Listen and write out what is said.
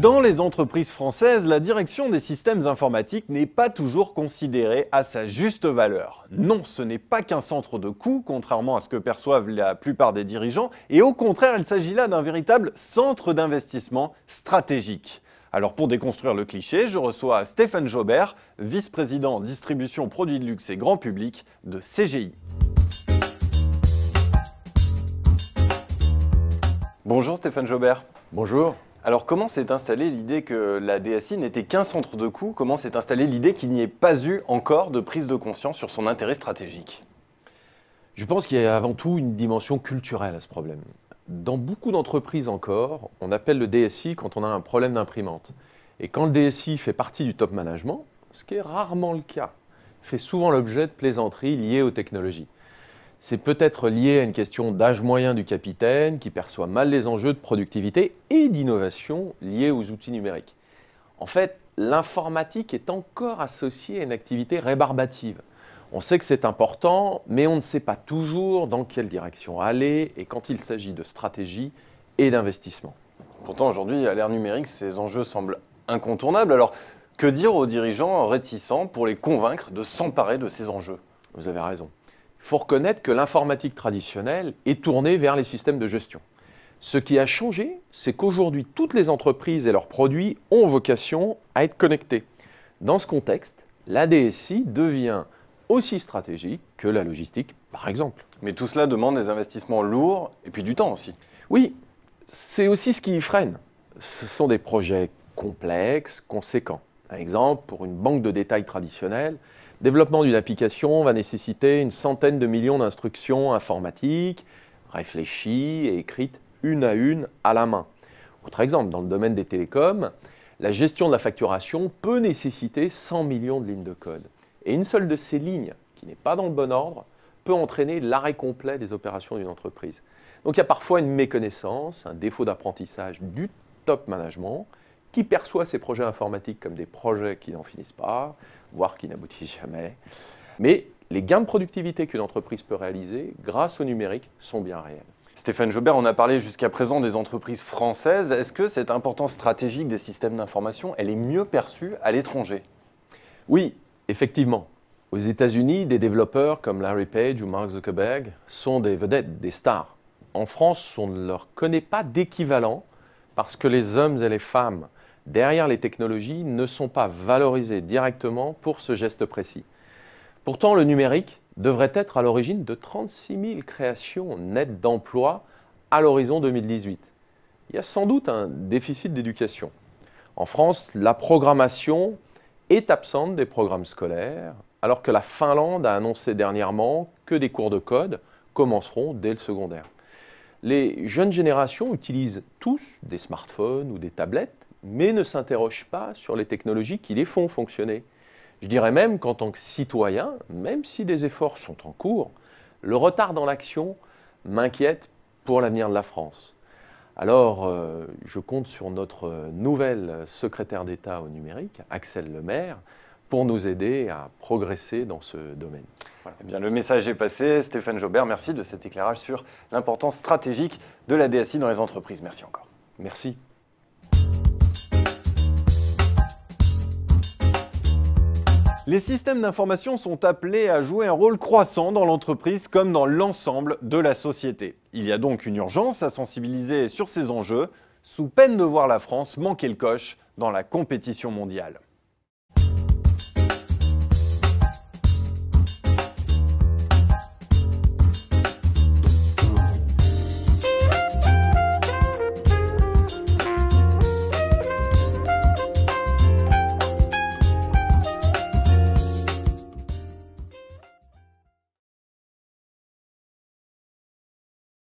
Dans les entreprises françaises, la direction des systèmes informatiques n'est pas toujours considérée à sa juste valeur. Non, ce n'est pas qu'un centre de coûts, contrairement à ce que perçoivent la plupart des dirigeants, et au contraire, il s'agit là d'un véritable centre d'investissement stratégique. Alors pour déconstruire le cliché, je reçois Stéphane Jobert, vice-président distribution produits de luxe et grand public de CGI. Bonjour Stéphane Jobert. Bonjour. Alors comment s'est installée l'idée que la DSI n'était qu'un centre de coût Comment s'est installée l'idée qu'il n'y ait pas eu encore de prise de conscience sur son intérêt stratégique Je pense qu'il y a avant tout une dimension culturelle à ce problème. Dans beaucoup d'entreprises encore, on appelle le DSI quand on a un problème d'imprimante. Et quand le DSI fait partie du top management, ce qui est rarement le cas, fait souvent l'objet de plaisanteries liées aux technologies c'est peut-être lié à une question d'âge moyen du capitaine qui perçoit mal les enjeux de productivité et d'innovation liés aux outils numériques. En fait, l'informatique est encore associée à une activité rébarbative. On sait que c'est important, mais on ne sait pas toujours dans quelle direction aller et quand il s'agit de stratégie et d'investissement. Pourtant, aujourd'hui, à l'ère numérique, ces enjeux semblent incontournables. Alors, que dire aux dirigeants réticents pour les convaincre de s'emparer de ces enjeux Vous avez raison. Il faut reconnaître que l'informatique traditionnelle est tournée vers les systèmes de gestion. Ce qui a changé, c'est qu'aujourd'hui, toutes les entreprises et leurs produits ont vocation à être connectés. Dans ce contexte, la devient aussi stratégique que la logistique, par exemple. Mais tout cela demande des investissements lourds et puis du temps aussi. Oui, c'est aussi ce qui y freine. Ce sont des projets complexes, conséquents. Par exemple, pour une banque de détail traditionnelle, développement d'une application va nécessiter une centaine de millions d'instructions informatiques, réfléchies et écrites une à une à la main. Autre exemple, dans le domaine des télécoms, la gestion de la facturation peut nécessiter 100 millions de lignes de code. Et une seule de ces lignes, qui n'est pas dans le bon ordre, peut entraîner l'arrêt complet des opérations d'une entreprise. Donc il y a parfois une méconnaissance, un défaut d'apprentissage du top management qui perçoit ces projets informatiques comme des projets qui n'en finissent pas, voire qui n'aboutissent jamais. Mais les gains de productivité qu'une entreprise peut réaliser grâce au numérique sont bien réels. Stéphane Jobert, on a parlé jusqu'à présent des entreprises françaises. Est-ce que cette importance stratégique des systèmes d'information, elle est mieux perçue à l'étranger Oui, effectivement. Aux États-Unis, des développeurs comme Larry Page ou Mark Zuckerberg sont des vedettes, des stars. En France, on ne leur connaît pas d'équivalent parce que les hommes et les femmes derrière les technologies ne sont pas valorisées directement pour ce geste précis. Pourtant, le numérique devrait être à l'origine de 36 000 créations nettes d'emplois à l'horizon 2018. Il y a sans doute un déficit d'éducation. En France, la programmation est absente des programmes scolaires, alors que la Finlande a annoncé dernièrement que des cours de code commenceront dès le secondaire. Les jeunes générations utilisent tous des smartphones ou des tablettes, mais ne s'interroge pas sur les technologies qui les font fonctionner. Je dirais même qu'en tant que citoyen, même si des efforts sont en cours, le retard dans l'action m'inquiète pour l'avenir de la France. Alors, euh, je compte sur notre nouvelle secrétaire d'État au numérique, Axel Lemaire, pour nous aider à progresser dans ce domaine. Eh bien, le message est passé. Stéphane Jobert, merci de cet éclairage sur l'importance stratégique de la DSI dans les entreprises. Merci encore. Merci. Les systèmes d'information sont appelés à jouer un rôle croissant dans l'entreprise comme dans l'ensemble de la société. Il y a donc une urgence à sensibiliser sur ces enjeux, sous peine de voir la France manquer le coche dans la compétition mondiale.